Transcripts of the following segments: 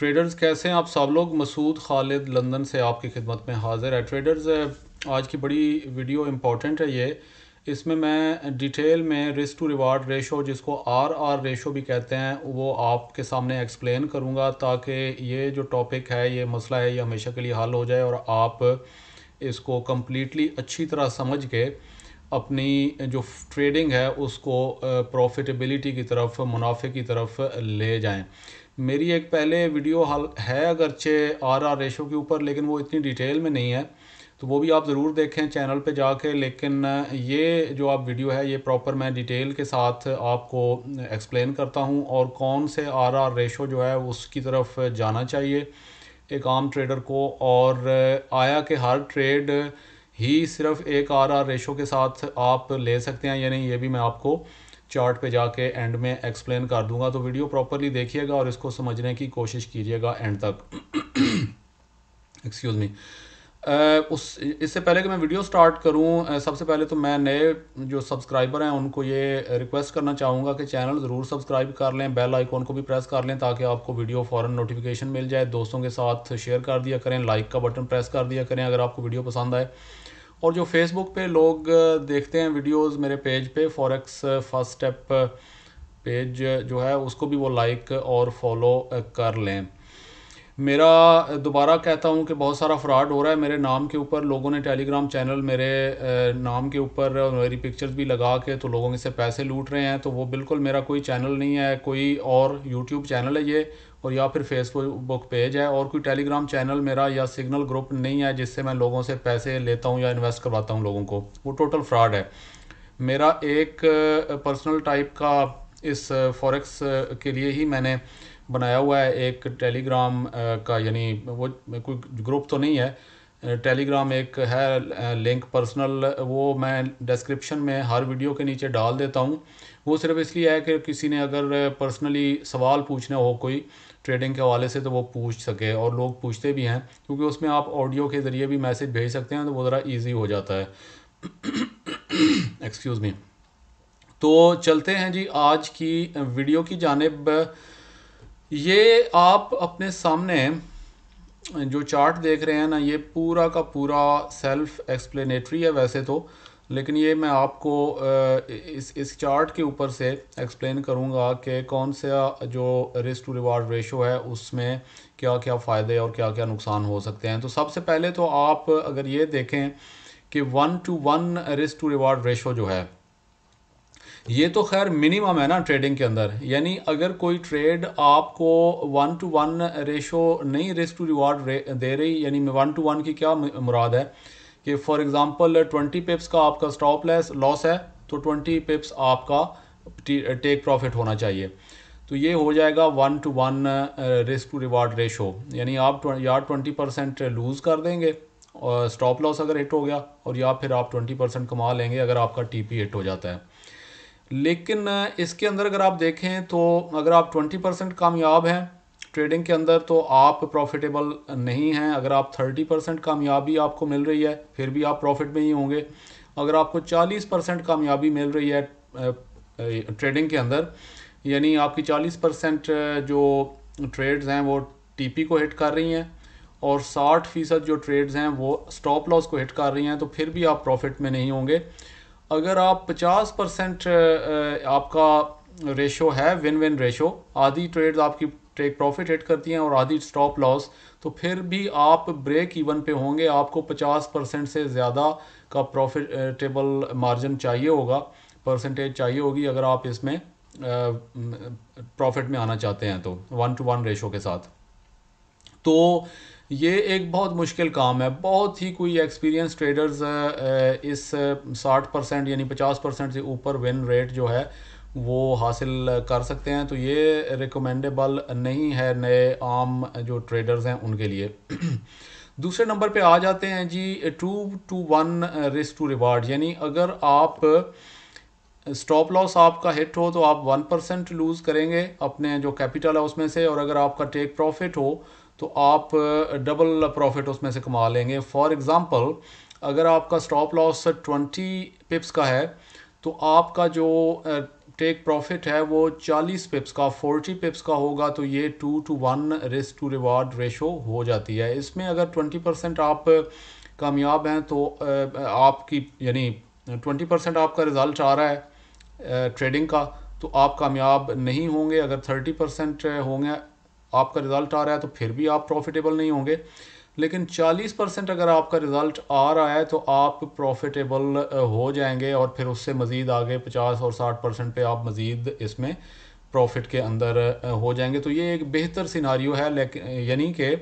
traders कैसे हैं आप सब लोग मसूद खालिद लंदन से आपकी खिदमत में हाजिर है ट्रेडर्स आज की बड़ी वीडियो इम्पॉर्टेंट है ये इसमें मैं डिटेल में रिस्क टू रिवार्ड रेशो जिसको आर आर रेशो भी कहते हैं वो आपके सामने एक्सप्लेन करूँगा ताकि ये जो टॉपिक है ये मसला है ये हमेशा के लिए हल हो जाए और आप इसको कम्प्लीटली अच्छी तरह समझ के अपनी जो ट्रेडिंग है उसको प्रॉफिटेबिलिटी की तरफ मुनाफे की तरफ ले जाएं मेरी एक पहले वीडियो हाल है अगरचे आर आर रेशो के ऊपर लेकिन वो इतनी डिटेल में नहीं है तो वो भी आप ज़रूर देखें चैनल पे जाके लेकिन ये जो आप वीडियो है ये प्रॉपर मैं डिटेल के साथ आपको एक्सप्लेन करता हूँ और कौन से आर आर रेशो जो है उसकी तरफ जाना चाहिए एक आम ट्रेडर को और आया कि हर ट्रेड ही सिर्फ एक आर आर रेशो के साथ आप ले सकते हैं या नहीं ये भी मैं आपको चार्ट पे जाके एंड में एक्सप्लेन कर दूंगा तो वीडियो प्रॉपरली देखिएगा और इसको समझने की कोशिश कीजिएगा एंड तक एक्सक्यूज़ मी उस इससे पहले कि मैं वीडियो स्टार्ट करूं सबसे पहले तो मैं नए जो सब्सक्राइबर हैं उनको ये रिक्वेस्ट करना चाहूँगा कि चैनल ज़रूर सब्सक्राइब कर लें बेल आइकॉन को भी प्रेस कर लें ताकि आपको वीडियो फ़ौरन नोटिफिकेशन मिल जाए दोस्तों के साथ शेयर कर दिया करें लाइक का बटन प्रेस कर दिया करें अगर आपको वीडियो पसंद आए और जो फेसबुक पे लोग देखते हैं वीडियोस मेरे पेज पे फॉरेक्स फर्स्ट स्टेप पेज जो है उसको भी वो लाइक और फॉलो कर लें मेरा दोबारा कहता हूँ कि बहुत सारा फ्रॉड हो रहा है मेरे नाम के ऊपर लोगों ने टेलीग्राम चैनल मेरे नाम के ऊपर मेरी पिक्चर्स भी लगा के तो लोगों से पैसे लूट रहे हैं तो वो बिल्कुल मेरा कोई चैनल नहीं है कोई और यूट्यूब चैनल है ये और या फिर फेसबुक पेज है और कोई टेलीग्राम चैनल मेरा या सिग्नल ग्रुप नहीं है जिससे मैं लोगों से पैसे लेता हूँ या इन्वेस्ट करवाता हूँ लोगों को वो टोटल फ्रॉड है मेरा एक पर्सनल टाइप का इस फॉरेक्स के लिए ही मैंने बनाया हुआ है एक टेलीग्राम का यानी वो कोई ग्रुप तो नहीं है टेलीग्राम एक है लिंक पर्सनल वो मैं डिस्क्रिप्शन में हर वीडियो के नीचे डाल देता हूँ वो सिर्फ इसलिए है कि किसी ने अगर पर्सनली सवाल पूछना हो कोई ट्रेडिंग के हवाले से तो वो पूछ सके और लोग पूछते भी हैं क्योंकि उसमें आप ऑडियो के ज़रिए भी मैसेज भेज सकते हैं तो वो ज़रा ईजी हो जाता है एक्सक्यूज़ मी तो चलते हैं जी आज की वीडियो की जानब ये आप अपने सामने जो चार्ट देख रहे हैं ना ये पूरा का पूरा सेल्फ एक्सप्लेनेटरी है वैसे तो लेकिन ये मैं आपको इस इस चार्ट के ऊपर से एक्सप्लेन करूँगा कि कौन सा जो रिस्क टू रिवार्ड रेशो है उसमें क्या क्या फ़ायदे और क्या क्या नुकसान हो सकते हैं तो सबसे पहले तो आप अगर ये देखें कि one to one risk to reward ratio जो है ये तो खैर मिनिमम है ना ट्रेडिंग के अंदर यानी अगर कोई ट्रेड आपको वन टू वन रेशो नहीं रिस्क टू रिवॉर्ड दे रही यानी वन टू वन की क्या मुराद है कि फॉर एग्जांपल ट्वेंटी पिप्स का आपका स्टॉप लेस लॉस है तो ट्वेंटी पिप्स आपका टेक प्रॉफिट होना चाहिए तो ये हो जाएगा one to one risk to reward ratio यानी आप या ट्वेंटी परसेंट लूज़ कर देंगे और स्टॉप लॉस अगर हिट हो गया और या फिर आप ट्वेंटी परसेंट कमा लेंगे अगर आपका टीपी हिट हो जाता है लेकिन इसके अंदर अगर आप देखें तो अगर आप 20 परसेंट कामयाब हैं ट्रेडिंग के अंदर तो आप प्रॉफिटेबल नहीं हैं अगर आप 30 परसेंट कामयाबी आपको मिल रही है फिर भी आप प्रॉफिट में ही होंगे अगर आपको 40 परसेंट कामयाबी मिल रही है ट्रेडिंग के अंदर यानी आपकी 40 परसेंट जो ट्रेड्स हैं वो टीपी को हिट कर रही हैं और साठ फीसद जो ट्रेड्स हैं वो स्टॉप लॉस को हिट कर रही हैं तो फिर भी आप प्रॉफिट में नहीं होंगे अगर आप 50 परसेंट आपका रेशो है विन विन रेशो आधी ट्रेड आपकी ट्रेड प्रॉफिट हिट करती हैं और आधी स्टॉप लॉस तो फिर भी आप ब्रेक इवन पे होंगे आपको 50 परसेंट से ज़्यादा का प्रॉफिटेबल मार्जिन चाहिए होगा परसेंटेज चाहिए होगी अगर आप इसमें प्रॉफिट में आना चाहते हैं तो वन टू वन रेशो के साथ तो ये एक बहुत मुश्किल काम है बहुत ही कोई एक्सपीरियंस ट्रेडर्स इस साठ परसेंट यानी पचास परसेंट से ऊपर विन रेट जो है वो हासिल कर सकते हैं तो ये रिकमेंडेबल नहीं है नए आम जो ट्रेडर्स हैं उनके लिए दूसरे नंबर पे आ जाते हैं जी two to one risk to reward यानी अगर आप स्टॉप लॉस आपका हिट हो तो आप वन परसेंट लूज़ करेंगे अपने जो कैपिटल है उसमें से और अगर आपका टेक प्रॉफिट हो तो आप डबल प्रॉफिट उसमें से कमा लेंगे फॉर एग्ज़ाम्पल अगर आपका स्टॉप लॉस ट्वेंटी पिप्स का है तो आपका जो टेक प्रॉफिट है वो चालीस पिप्स का फोर्टी पिप्स का होगा तो ये two to one risk to reward ratio हो जाती है इसमें अगर ट्वेंटी परसेंट आप कामयाब हैं तो आपकी यानी ट्वेंटी परसेंट आपका रिज़ल्ट आ रहा है ट्रेडिंग का तो आप कामयाब नहीं होंगे अगर थर्टी परसेंट होंगे आपका रिज़ल्ट आ रहा है तो फिर भी आप प्रॉफिटेबल नहीं होंगे लेकिन 40 परसेंट अगर आपका रिज़ल्ट आ रहा है तो आप प्रॉफिटेबल हो जाएंगे और फिर उससे मज़ीद आगे 50 और 60 परसेंट पर आप मज़ीद इसमें प्रॉफिट के अंदर हो जाएंगे तो ये एक बेहतर सिनारियो है लेकिन यानी कि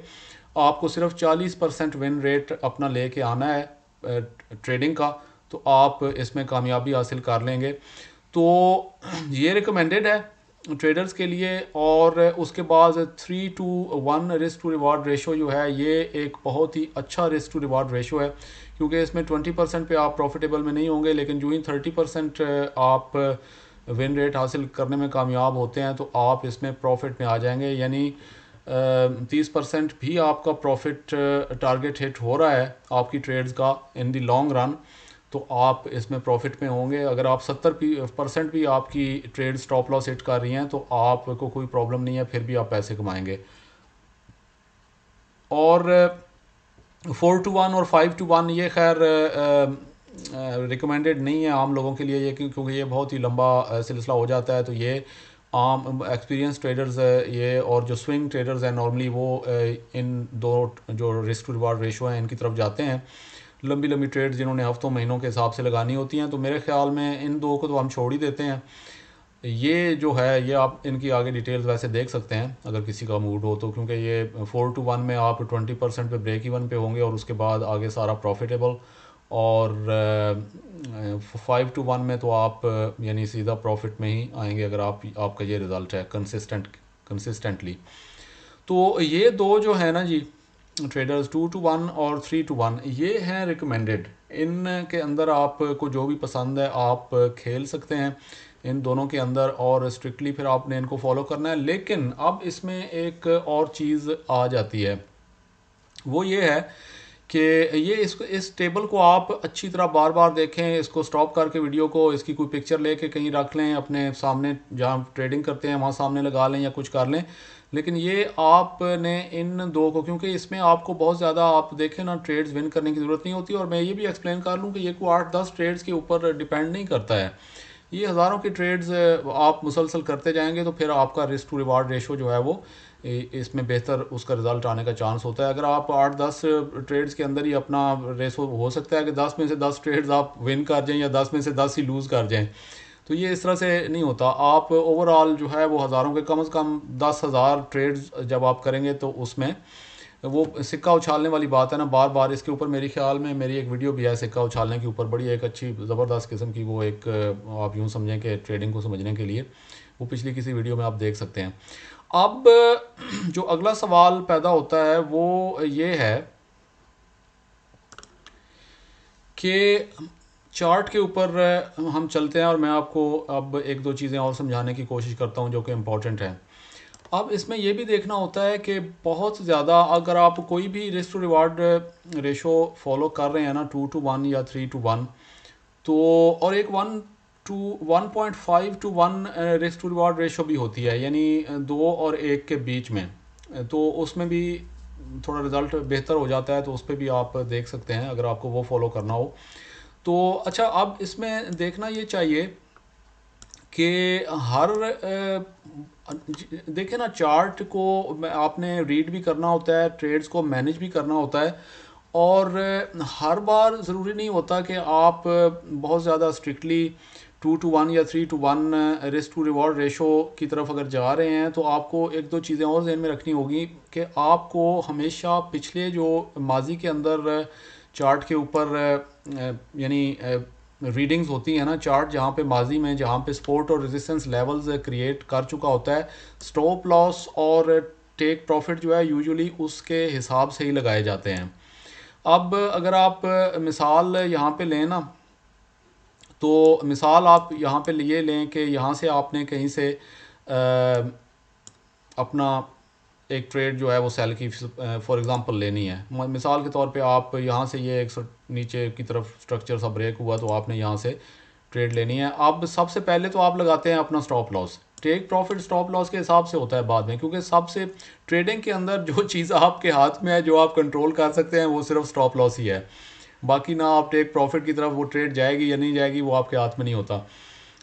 आपको सिर्फ 40 परसेंट विन रेट अपना ले कर आना है ट्रेडिंग का तो आप इसमें कामयाबी हासिल कर लेंगे तो ये रिकमेंडेड है ट्रेडर्स के लिए और उसके बाद three to one risk to reward ratio जो है ये एक बहुत ही अच्छा रिस्क टू रिवार्ड रेशो है क्योंकि इसमें ट्वेंटी परसेंट पर आप प्रॉफिटेबल में नहीं होंगे लेकिन जो ही थर्टी परसेंट आप विन रेट हासिल करने में कामयाब होते हैं तो आप इसमें प्रॉफिट में आ जाएंगे यानी तीस परसेंट भी आपका प्रॉफिट टारगेट हिट हो रहा है आपकी ट्रेड्स का इन दी लॉन्ग रन तो आप इसमें प्रॉफिट में होंगे अगर आप सत्तर परसेंट भी आपकी ट्रेड स्टॉप लॉस हिट कर रही हैं तो आपको कोई प्रॉब्लम नहीं है फिर भी आप पैसे कमाएंगे और फोर टू वन और फाइव टू वन ये खैर रिकमेंडेड नहीं है आम लोगों के लिए ये क्योंकि ये बहुत ही लंबा सिलसिला हो जाता है तो ये आम एक्सपीरियंस ट्रेडर्स है ये और जो स्विंग ट्रेडर्स हैं नॉर्मली वो इन दो जो रिस्क रिवार्ड रेशो हैं इनकी तरफ जाते हैं लंबी लंबी ट्रेड जिन्होंने हफ्तों महीनों के हिसाब से लगानी होती हैं तो मेरे ख्याल में इन दो को तो हम छोड़ ही देते हैं ये जो है ये आप इनकी आगे डिटेल्स वैसे देख सकते हैं अगर किसी का मूड हो तो क्योंकि ये फोर टू वन में आप ट्वेंटी परसेंट पर ब्रेक इवन पे होंगे और उसके बाद आगे सारा प्रॉफिटेबल और फाइव टू वन में तो आप यानी सीधा प्रॉफिट में ही आएंगे अगर आप आपका ये रिज़ल्ट है कंसिस्टेंट कंसिस्टेंटली तो ये दो जो है ना जी ट्रेडर्स टू टू वन और थ्री टू वन ये हैं रिकमेंडेड इन के अंदर आपको जो भी पसंद है आप खेल सकते हैं इन दोनों के अंदर और स्ट्रिक्टली फिर आपने इनको फॉलो करना है लेकिन अब इसमें एक और चीज़ आ जाती है वो ये है कि ये इसको इस टेबल को आप अच्छी तरह बार बार देखें इसको स्टॉप करके वीडियो को इसकी कोई पिक्चर लेके कहीं रख लें अपने सामने जहाँ ट्रेडिंग करते हैं वहाँ सामने लगा लें या कुछ कर लें लेकिन ये आपने इन दो को क्योंकि इसमें आपको बहुत ज़्यादा आप देखें ना ट्रेड्स विन करने की ज़रूरत नहीं होती और मैं ये भी एक्सप्लेन कर लूँ कि ये को आठ दस ट्रेड्स के ऊपर डिपेंड नहीं करता है ये हज़ारों की ट्रेड्स आप मुसलसल करते जाएंगे तो फिर आपका रिस्क टू रिवार्ड रेशो जो है वो इसमें बेहतर उसका रिजल्ट आने का चांस होता है अगर आप आठ दस ट्रेड्स के अंदर ही अपना रेशो हो सकता है कि दस में से दस ट्रेड्स आप विन कर जाएँ या दस में से दस ही लूज़ कर जाएँ तो ये इस तरह से नहीं होता आप ओवरऑल जो है वो हज़ारों के कम से कम दस हज़ार ट्रेड जब आप करेंगे तो उसमें वो सिक्का उछालने वाली बात है ना बार बार इसके ऊपर मेरे ख्याल में मेरी एक वीडियो भी है सिक्का उछालने के ऊपर बड़ी एक अच्छी ज़बरदस्त किस्म की वो एक आप यूँ समझें कि ट्रेडिंग को समझने के लिए वो पिछली किसी वीडियो में आप देख सकते हैं अब जो अगला सवाल पैदा होता है वो ये है कि चार्ट के ऊपर हम चलते हैं और मैं आपको अब एक दो चीज़ें और समझाने की कोशिश करता हूँ जो कि इम्पॉर्टेंट हैं अब इसमें यह भी देखना होता है कि बहुत ज़्यादा अगर आप कोई भी risk to reward ratio follow कर रहे हैं ना टू टू वन या थ्री टू वन तो और एक one to one point five to one risk to reward ratio भी होती है यानी दो और एक के बीच में तो उसमें भी थोड़ा रिज़ल्ट बेहतर हो जाता है तो उस पर भी आप देख सकते हैं अगर आपको वो फॉलो करना हो तो अच्छा अब इसमें देखना ये चाहिए कि हर देखें ना चार्ट को आपने रीड भी करना होता है ट्रेड्स को मैनेज भी करना होता है और हर बार ज़रूरी नहीं होता कि आप बहुत ज़्यादा स्ट्रिक्टली टू टू वन या three to one risk to reward ratio की तरफ अगर जा रहे हैं तो आपको एक दो चीज़ें और जहन में रखनी होगी कि आपको हमेशा पिछले जो माजी के अंदर चार्ट के ऊपर यानी रीडिंग्स होती है ना चार्ट जहाँ पे माजी में जहाँ पे सपोर्ट और रेजिस्टेंस लेवल्स क्रिएट कर चुका होता है स्टॉप लॉस और टेक प्रॉफिट जो है यूजुअली उसके हिसाब से ही लगाए जाते हैं अब अगर आप मिसाल यहाँ पे लें ना तो मिसाल आप यहाँ पे लिए लें कि यहाँ से आपने कहीं से आ, अपना एक ट्रेड जो है वो सेल की फॉर uh, एग्ज़ाम्पल लेनी है मिसाल के तौर पे आप यहाँ से ये एक नीचे की तरफ स्ट्रक्चर सा ब्रेक हुआ तो आपने यहाँ से ट्रेड लेनी है अब सबसे पहले तो आप लगाते हैं अपना stop loss take profit stop loss के हिसाब से होता है बाद में क्योंकि सबसे ट्रेडिंग के अंदर जो चीज़ आपके हाथ में है जो आप कंट्रोल कर सकते हैं वो सिर्फ स्टॉप लॉस ही है बाकी ना आप टेक प्रॉफिट की तरफ वो ट्रेड जाएगी या नहीं जाएगी वो आपके हाथ में नहीं होता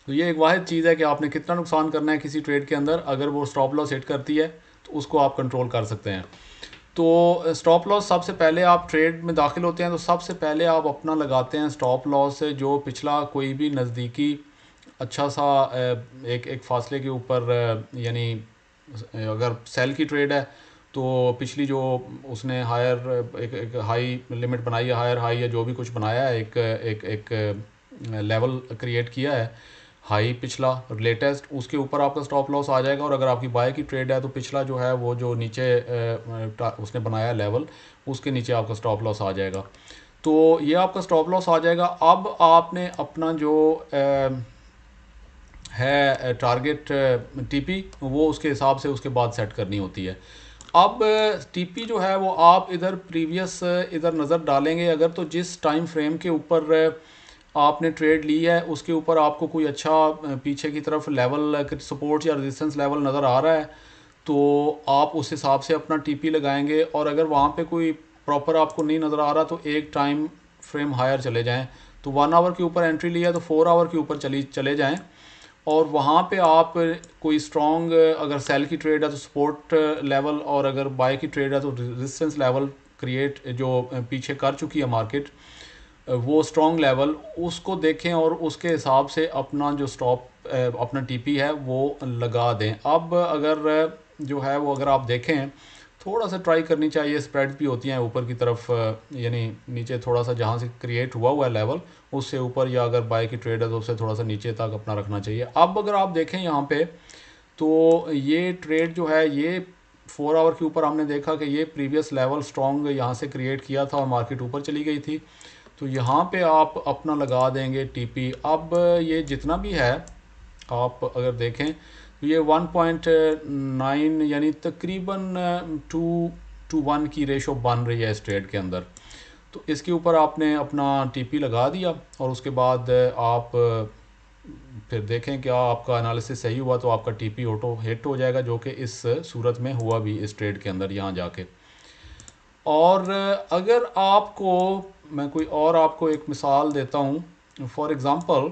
तो ये एक वाद चीज़ है कि आपने कितना नुकसान करना है किसी ट्रेड के अंदर अगर वो स्टॉप लॉस हिट करती है तो उसको आप कंट्रोल कर सकते हैं तो स्टॉप uh, लॉस सबसे पहले आप ट्रेड में दाखिल होते हैं तो सबसे पहले आप अपना लगाते हैं स्टॉप लॉस से जो पिछला कोई भी नज़दीकी अच्छा सा uh, एक एक फासले के ऊपर uh, यानी अगर सेल की ट्रेड है तो पिछली जो उसने हायर एक, एक हाई लिमिट बनाई है हायर हाई या जो भी कुछ बनाया है एक एक एक लेवल क्रिएट किया है हाई पिछला लेटेस्ट उसके ऊपर आपका स्टॉप लॉस आ जाएगा और अगर आपकी बाय की ट्रेड है तो पिछला जो है वो जो नीचे उसने बनाया लेवल उसके नीचे आपका स्टॉप लॉस आ जाएगा तो ये आपका स्टॉप लॉस आ जाएगा अब आपने अपना जो है टारगेट टीपी वो उसके हिसाब से उसके बाद सेट करनी होती है अब टीपी जो है वो आप इधर प्रीवियस इधर नज़र डालेंगे अगर तो जिस टाइम फ्रेम के ऊपर आपने ट्रेड ली है उसके ऊपर आपको कोई अच्छा पीछे की तरफ लेवल सपोर्ट या रेजिस्टेंस लेवल नज़र आ रहा है तो आप उस हिसाब से अपना टीपी लगाएंगे और अगर वहाँ पे कोई प्रॉपर आपको नहीं नज़र आ रहा तो एक टाइम फ्रेम हायर चले जाएं तो वन आवर के ऊपर एंट्री लिया तो फोर आवर के ऊपर चली चले जाएँ और वहाँ पे आप कोई स्ट्रॉन्ग अगर सेल की ट्रेड है तो सपोर्ट लेवल और अगर बाय की ट्रेड है तो रेजिस्टेंस लेवल क्रिएट जो पीछे कर चुकी है मार्केट वो स्ट्रॉन्ग लेवल उसको देखें और उसके हिसाब से अपना जो स्टॉप अपना टीपी है वो लगा दें अब अगर जो है वो अगर आप देखें थोड़ा सा ट्राई करनी चाहिए स्प्रेड भी होती हैं ऊपर की तरफ यानी नीचे थोड़ा सा जहाँ से क्रिएट हुआ हुआ है लेवल उससे ऊपर या अगर बाय की ट्रेड है तो उससे थोड़ा सा नीचे तक अपना रखना चाहिए अब अगर आप देखें यहाँ पे तो ये ट्रेड जो है ये फोर आवर के ऊपर हमने देखा कि ये प्रीवियस लेवल स्ट्रॉन्ग यहाँ से क्रिएट किया था और मार्केट ऊपर चली गई थी तो यहाँ पे आप अपना लगा देंगे टीपी अब ये जितना भी है आप अगर देखें तो ये 1.9 यानी तकरीबन टू टू वन की रेशो बन रही है इस ट्रेड के अंदर तो इसके ऊपर आपने अपना टीपी लगा दिया और उसके बाद आप फिर देखें क्या आपका एनालिसिस सही हुआ तो आपका टीपी ऑटो हिट हो जाएगा जो कि इस सूरत में हुआ भी इस ट्रेड के अंदर यहाँ जाके और अगर आपको मैं कोई और आपको एक मिसाल देता हूँ फॉर एग्ज़ाम्पल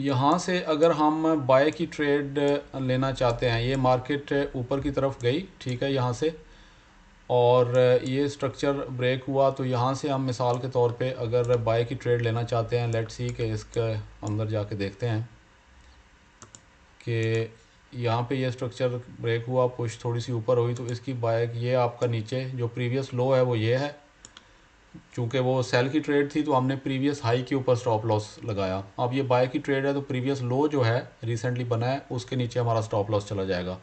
यहाँ से अगर हम बाय की ट्रेड लेना चाहते हैं ये मार्केट ऊपर की तरफ गई ठीक है यहाँ से और ये स्ट्रक्चर ब्रेक हुआ तो यहाँ से हम मिसाल के तौर पे अगर बाय की ट्रेड लेना चाहते हैं लेट्स सी के इसके अंदर जाके देखते हैं कि यहाँ पे ये स्ट्रक्चर ब्रेक हुआ पुश थोड़ी सी ऊपर हुई तो इसकी बाइक ये आपका नीचे जो प्रीवियस लो है वो ये है चूँकि वो सेल की ट्रेड थी तो हमने प्रीवियस हाई के ऊपर स्टॉप लॉस लगाया अब ये बाइक की ट्रेड है तो प्रीवियस लो जो है रिसेंटली बना है उसके नीचे हमारा स्टॉप लॉस चला जाएगा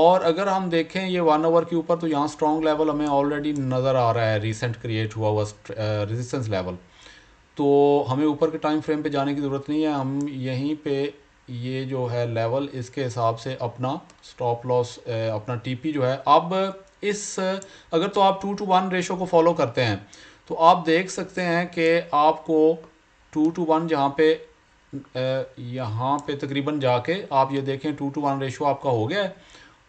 और अगर हम देखें ये वन ओवर के ऊपर तो यहाँ स्ट्रॉन्ग लेवल हमें ऑलरेडी नज़र आ रहा है रिसेंट क्रिएट हुआ हुआ रेजिस्टेंस लेवल तो हमें ऊपर के टाइम फ्रेम पे जाने की ज़रूरत नहीं है हम यहीं पे ये जो है लेवल इसके हिसाब से अपना स्टॉप लॉस अपना टीपी जो है अब इस अगर तो आप टू टू वन रेशो को फॉलो करते हैं तो आप देख सकते हैं कि आपको टू टू वन जहाँ पे यहाँ पे तकरीबन जाके आप ये देखें टू टू वन रेशो आपका हो गया है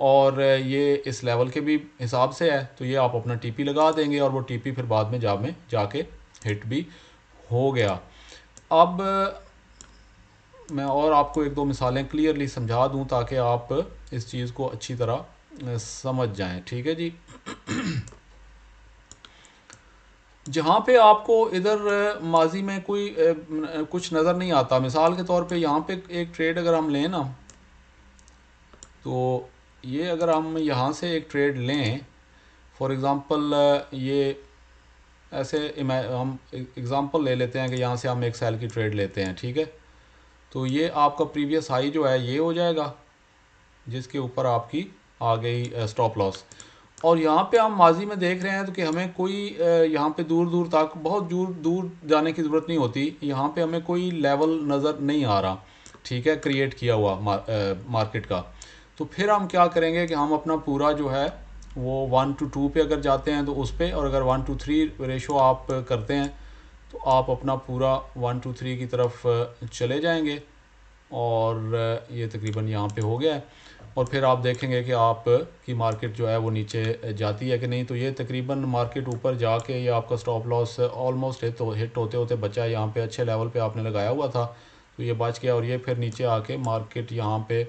और ये इस लेवल के भी हिसाब से है तो ये आप अपना टीपी लगा देंगे और वो टीपी फिर बाद में जा में जाके हिट भी हो गया अब मैं और आपको एक दो मिसालें क्लियरली समझा दूं ताकि आप इस चीज़ को अच्छी तरह समझ जाएं ठीक है जी जहाँ पे आपको इधर माजी में कोई कुछ नज़र नहीं आता मिसाल के तौर पे यहाँ पे एक ट्रेड अगर हम लें ना तो ये अगर हम यहाँ से एक ट्रेड लें फॉर एग्ज़ाम्पल ये ऐसे हम एग्ज़ाम्पल e-, ले लेते हैं कि यहाँ से हम एक सेल की ट्रेड लेते हैं ठीक है तो ये आपका प्रीवियस हाई जो है ये हो जाएगा जिसके ऊपर आपकी आ गई स्टॉप लॉस और यहाँ पे हम माजी में देख रहे हैं तो कि हमें कोई यहाँ पे दूर दूर तक बहुत दूर दूर जाने की ज़रूरत नहीं होती यहाँ पे हमें कोई लेवल नज़र नहीं आ रहा ठीक है क्रिएट किया हुआ मार, आ, मार्केट का तो फिर हम क्या करेंगे कि हम अपना पूरा जो है वो वन टू टू पे अगर जाते हैं तो उस पर और अगर वन टू थ्री रेशो आप करते हैं तो आप अपना पूरा वन टू थ्री की तरफ चले जाएंगे और ये तकरीबन यहाँ पे हो गया है और फिर आप देखेंगे कि आप की मार्केट जो है वो नीचे जाती है कि नहीं तो ये तकरीबन मार्केट ऊपर जाके ये आपका stop loss almost hit hit होते होते बचा यहाँ पे अच्छे लेवल पे आपने लगाया हुआ था तो ये बच गया और ये फिर नीचे आके मार्केट यहाँ पे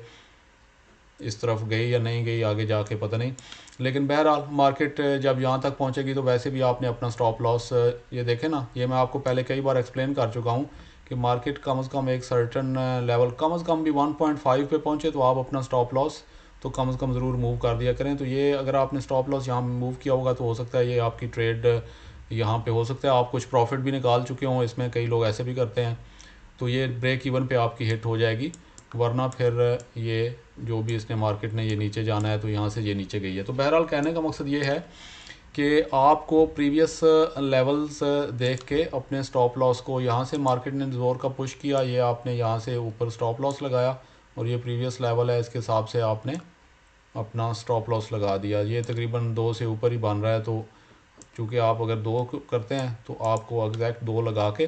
इस तरफ गई या नहीं गई आगे जाके पता नहीं लेकिन बहरहाल मार्केट जब यहाँ तक पहुँचेगी तो वैसे भी आपने अपना स्टॉप लॉस ये देखे ना ये मैं आपको पहले कई बार एक्सप्लेन कर चुका हूँ कि मार्केट कम अज़ कम एक सर्टन लेवल कम अज़ कम भी 1.5 पे पहुँचे तो आप अपना स्टॉप लॉस तो कम अज़ कम ज़रूर मूव कर दिया करें तो ये अगर आपने स्टॉप लॉस यहाँ मूव किया होगा तो हो सकता है ये आपकी ट्रेड यहाँ पे हो सकता है आप कुछ प्रॉफिट भी निकाल चुके हों इसमें कई लोग ऐसे भी करते हैं तो ये ब्रेक इवन पे आपकी हिट हो जाएगी वरना फिर ये जो भी इसने मार्केट ने ये नीचे जाना है तो यहाँ से ये नीचे गई है तो बहरहाल कहने का मकसद ये है कि आपको प्रीवियस लेवल्स देख के अपने स्टॉप लॉस को यहाँ से मार्केट ने जोर का पुश किया ये आपने यहाँ से ऊपर स्टॉप लॉस लगाया और ये प्रीवियस लेवल है इसके हिसाब से आपने अपना स्टॉप लॉस लगा दिया ये तकरीबन दो से ऊपर ही बन रहा है तो चूँकि आप अगर दो करते हैं तो आपको एग्जैक्ट दो लगा के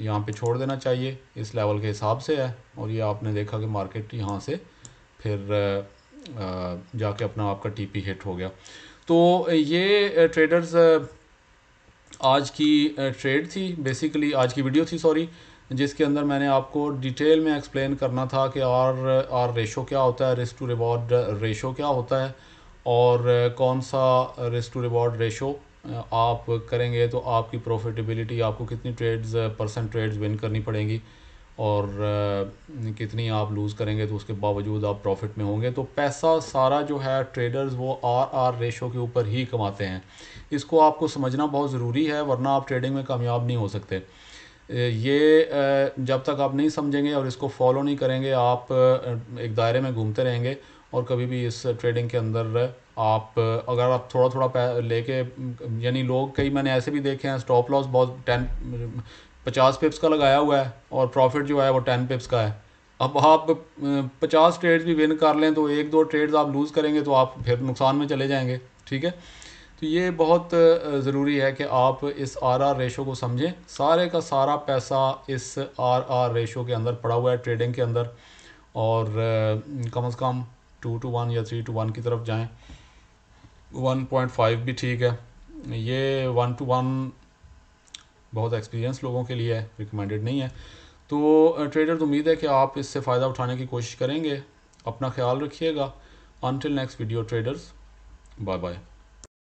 यहाँ पे छोड़ देना चाहिए इस लेवल के हिसाब से है और ये आपने देखा कि मार्केट यहाँ से फिर जाके अपना आपका टीपी हिट हो गया तो ये ट्रेडर्स आज की ट्रेड थी बेसिकली आज की वीडियो थी सॉरी जिसके अंदर मैंने आपको डिटेल में एक्सप्लेन करना था कि आर आर रेशो क्या होता है रिस्क टू रिवॉर्ड रेशो क्या होता है और कौन सा रिस्क टू रिवॉर्ड रेशो आप करेंगे तो आपकी प्रॉफिटेबिलिटी आपको कितनी ट्रेड्स परसेंट ट्रेड्स विन करनी पड़ेंगी और कितनी आप लूज़ करेंगे तो उसके बावजूद आप प्रॉफिट में होंगे तो पैसा सारा जो है ट्रेडर्स वो आर आर रेशो के ऊपर ही कमाते हैं इसको आपको समझना बहुत ज़रूरी है वरना आप ट्रेडिंग में कामयाब नहीं हो सकते ये जब तक आप नहीं समझेंगे और इसको फॉलो नहीं करेंगे आप एक दायरे में घूमते रहेंगे और कभी भी इस ट्रेडिंग के अंदर आप अगर आप थोड़ा थोड़ा लेके यानी लोग कई मैंने ऐसे भी देखे हैं स्टॉप लॉस बहुत टेन पचास पिप्स का लगाया हुआ है और प्रॉफिट जो है वो टेन पिप्स का है अब आप पचास ट्रेड्स भी विन कर लें तो एक दो ट्रेड्स आप लूज़ करेंगे तो आप फिर नुकसान में चले जाएंगे ठीक है तो ये बहुत ज़रूरी है कि आप इस आर आर रेशो को समझें सारे का सारा पैसा इस आर आर रेशो के अंदर पड़ा हुआ है ट्रेडिंग के अंदर और कम अज़ कम टू टू वन या थ्री टू वन की तरफ जाएं वन पॉइंट फाइव भी ठीक है ये वन टू वन बहुत एक्सपीरियंस लोगों के लिए है रिकमेंडेड नहीं है तो ट्रेडर तो उम्मीद है कि आप इससे फ़ायदा उठाने की कोशिश करेंगे अपना ख्याल रखिएगा until next video traders bye bye